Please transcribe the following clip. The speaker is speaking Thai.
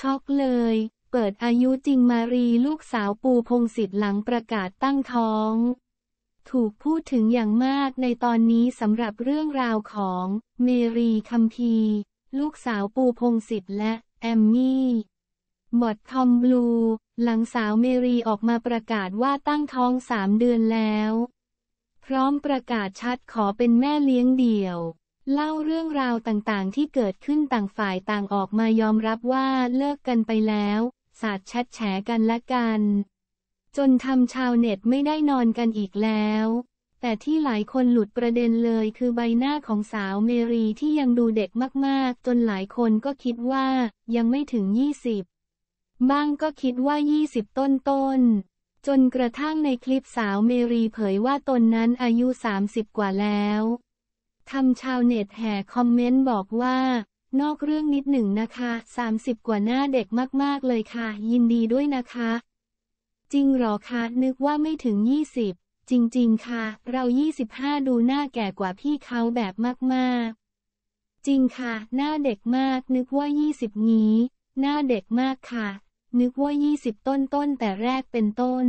ช็อกเลย เปิดอายุจริงมารีลูกสาวปูพงศิษฐ์หลังประกาศตั้งท้อง ถูกพูดถึงอย่างมากในตอนนี้สำหรับเรื่องราวของ เมรีคัมพี ลูกสาวปูพงศิษฐ์และ แอมมี่บอดทอมบลู หลังสาวเมรีออกมาประกาศว่าตั้งท้องสามเดือนแล้ว พร้อมประกาศชัดขอเป็นแม่เลี้ยงเดี่ยวเล่าเรื่องราวต่างๆ ที่เกิดขึ้นต่างฝ่ายต่างออกมายอมรับว่าเลิกกันไปแล้ว สาดชัดแฉกันละกัน จนทำชาวเน็ตไม่ได้นอนกันอีกแล้ว แต่ที่หลายคนหลุดประเด็นเลยคือใบหน้าของสาวเมรีที่ยังดูเด็กมาก ๆ จนหลายคนก็คิดว่ายังไม่ถึง20 บ้างก็คิดว่า20ต้น ๆ จนกระทั่งในคลิปสาวเมรีเผยว่าตนนั้นอายุ30กว่าแล้วทำชาวเน็ตแห่ คอมเมนต์บอกว่า นอกเรื่องนิดหนึ่งนะคะ 30 กว่าหน้าเด็กมาก ๆ เลยค่ะ ยินดีด้วยนะคะ จริงหรอคะนึกว่าไม่ถึง 20 จริงๆค่ะ เรา 25 ดูหน้าแก่กว่าพี่เขาแบบมาก ๆ จริงค่ะ หน้าเด็กมาก นึกว่า 20 งี้ หน้าเด็กมากค่ะ นึกว่า20ต้นๆแต่แรกเป็นต้น